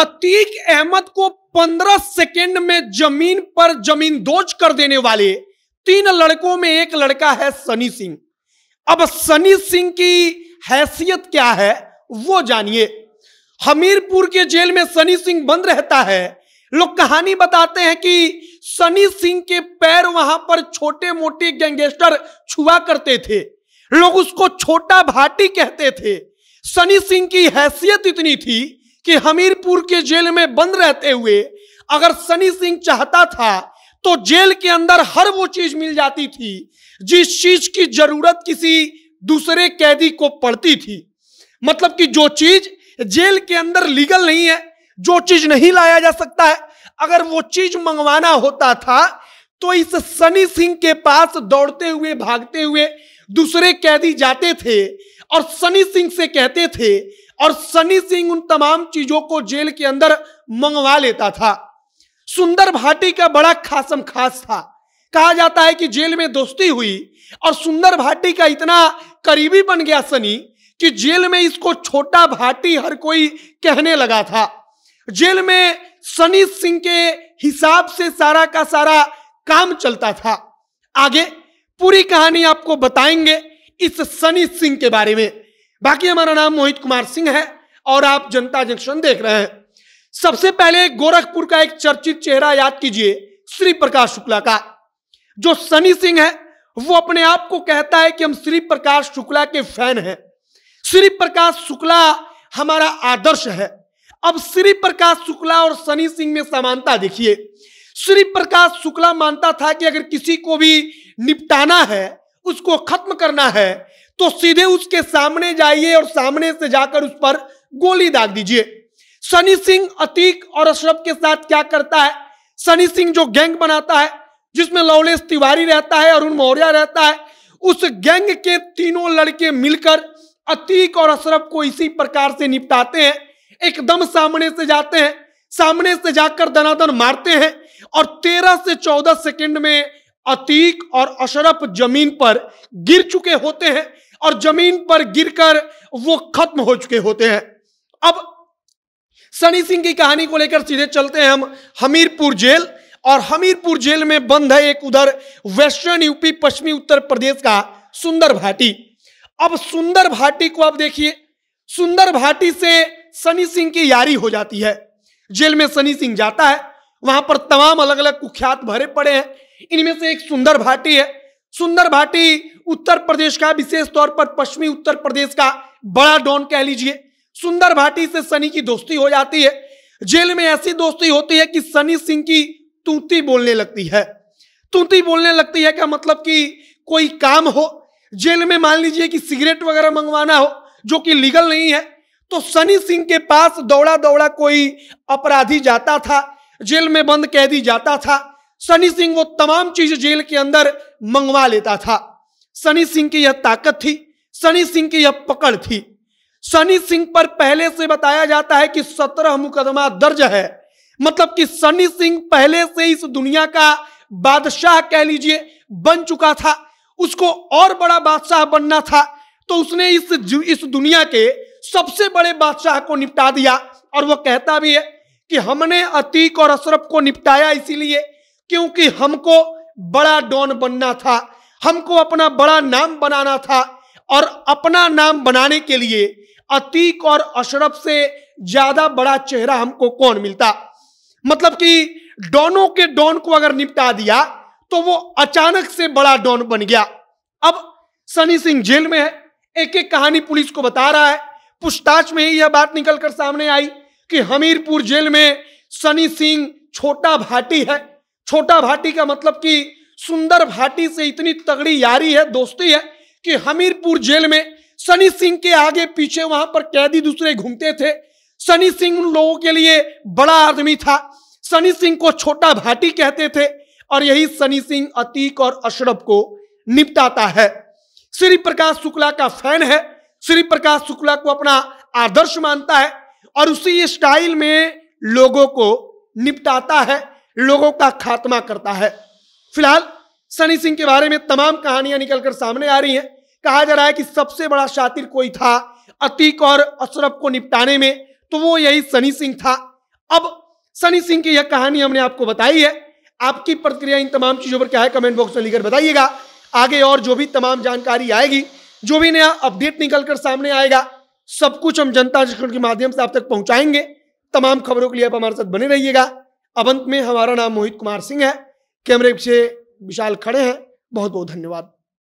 अतीक अहमद को पंद्रह सेकेंड में जमीन पर जमीन दोज कर देने वाले तीन लड़कों में एक लड़का है सनी सिंह अब सनी सिंह की हैसियत क्या है वो जानिए हमीरपुर के जेल में सनी सिंह बंद रहता है लोग कहानी बताते हैं कि सनी सिंह के पैर वहां पर छोटे मोटे गैंगस्टर छुआ करते थे लोग उसको छोटा भाटी कहते थे सनी सिंह की हैसियत इतनी थी कि हमीरपुर के जेल में बंद रहते हुए अगर सनी सिंह चाहता था तो जेल के अंदर हर वो चीज मिल जाती थी जिस चीज की जरूरत किसी दूसरे कैदी को पड़ती थी मतलब कि जो चीज जेल के अंदर लीगल नहीं है जो चीज नहीं लाया जा सकता है अगर वो चीज मंगवाना होता था तो इस सनी सिंह के पास दौड़ते हुए भागते हुए दूसरे कैदी जाते थे और सनी सिंह से कहते थे और सनी सिंह उन तमाम चीजों को जेल के अंदर मंगवा लेता था सुंदर भाटी का बड़ा खासम खास था कहा जाता है कि जेल में दोस्ती हुई और सुंदर भाटी का इतना करीबी बन गया सनी कि जेल में इसको छोटा भाटी हर कोई कहने लगा था जेल में सनी सिंह के हिसाब से सारा का सारा काम चलता था आगे पूरी कहानी आपको बताएंगे इस सनी सिंह के बारे में बाकी हमारा नाम मोहित कुमार सिंह है और आप जनता जंक्शन देख रहे हैं सबसे पहले गोरखपुर का एक चर्चित चेहरा याद कीजिए श्री प्रकाश शुक्ला का जो सनी सिंह है वो अपने आप को कहता है कि हम श्री प्रकाश शुक्ला के फैन हैं श्री प्रकाश शुक्ला हमारा आदर्श है अब श्री प्रकाश शुक्ला और सनी सिंह में समानता देखिए श्री प्रकाश शुक्ला मानता था कि अगर किसी को भी निपटाना है उसको खत्म करना है तो सीधे उसके सामने जाइए और सामने से जाकर उस पर गोली दाग दीजिए सनी सिंह अतीक और अशरफ के साथ क्या करता है सनी सिंह जो गैंग बनाता है जिसमें लवलेश तिवारी रहता है अरुण मौर्य रहता है उस गैंग के तीनों लड़के मिलकर अतीक और अशरफ को इसी प्रकार से निपटाते हैं एकदम सामने से जाते हैं सामने से जाकर दनादन मारते हैं और तेरह से चौदह सेकंड में अतीक और अशरफ जमीन पर गिर चुके होते हैं और जमीन पर गिरकर वो खत्म हो चुके होते हैं अब सनी सिंह की कहानी को लेकर सीधे चलते हैं हम हमीरपुर जेल और हमीरपुर जेल में बंद है एक उधर वेस्टर्न यूपी पश्चिमी उत्तर प्रदेश का सुंदर भाटी अब सुंदर भाटी को आप देखिए सुंदर भाटी से सनी सिंह की यारी हो जाती है जेल में सनी सिंह जाता है वहां पर तमाम अलग अलग कुख्यात भरे पड़े हैं इनमें से एक सुंदर भाटी है सुंदर भाटी उत्तर प्रदेश का विशेष तौर पर पश्चिमी उत्तर प्रदेश का बड़ा डॉन कह लीजिए सुंदर भाटी से सनी की दोस्ती हो जाती है जेल में ऐसी दोस्ती होती है कि सनी सिंह की तूती बोलने लगती है तूती बोलने लगती है क्या मतलब कि कोई काम हो जेल में मान लीजिए कि सिगरेट वगैरह मंगवाना हो जो कि लीगल नहीं है तो सनी सिंह के पास दौड़ा दौड़ा कोई अपराधी जाता था जेल में बंद कैदी जाता था सनी सिंह वो तमाम चीज जेल के अंदर मंगवा लेता था सनी सिंह की यह ताकत थी सनी सिंह की यह पकड़ थी सनी सिंह पर पहले से बताया जाता है कि सत्रह मुकदमा दर्ज है मतलब कि सनी सिंह पहले से इस दुनिया का बादशाह कह लीजिए बन चुका था उसको और बड़ा बादशाह बनना था तो उसने इस इस दुनिया के सबसे बड़े बादशाह को निपटा दिया और वो कहता भी है कि हमने अतीक और अशरफ को निपटाया इसीलिए क्योंकि हमको बड़ा डॉन बनना था हमको अपना बड़ा नाम बनाना था और अपना नाम बनाने के लिए अतीक और अशरफ से ज्यादा बड़ा चेहरा हमको कौन मिलता मतलब कि डॉनों के डॉन को अगर निपटा दिया तो वो अचानक से बड़ा डॉन बन गया अब सनी सिंह जेल में है एक एक कहानी पुलिस को बता रहा है पूछताछ में ही यह बात निकलकर सामने आई कि हमीरपुर जेल में सनी सिंह छोटा भाटी है छोटा भाटी का मतलब कि सुंदर भाटी से इतनी तगड़ी यारी है दोस्ती है कि हमीरपुर जेल में सनी सिंह के आगे पीछे वहां पर कैदी दूसरे घूमते थे सनी सिंह उन लोगों के लिए बड़ा आदमी था सनी सिंह को छोटा भाटी कहते थे और यही सनी सिंह अतीक और अशरफ को निपटाता है श्री प्रकाश शुक्ला का फैन है श्री प्रकाश शुक्ला को अपना आदर्श मानता है और उसी स्टाइल में लोगों को निपटाता है लोगों का खात्मा करता है फिलहाल सनी सिंह के बारे में तमाम कहानियां निकलकर सामने आ रही हैं कहा जा रहा है कि सबसे बड़ा शातिर कोई था अतीक और अशरफ को निपटाने में तो वो यही सनी सिंह था अब सनी सिंह की यह कहानी हमने आपको बताई है आपकी प्रतिक्रिया इन तमाम चीज़ों पर क्या है कमेंट बॉक्स में लिखकर बताइएगा आगे और जो भी तमाम जानकारी आएगी जो भी नया अपडेट निकलकर सामने आएगा सब कुछ हम जनता जश्न के माध्यम से आप तक पहुंचाएंगे तमाम खबरों के लिए आप हमारे साथ बने रहिएगा अब अंत में हमारा नाम मोहित कुमार सिंह है कैमरे से विशाल खड़े हैं बहुत बहुत धन्यवाद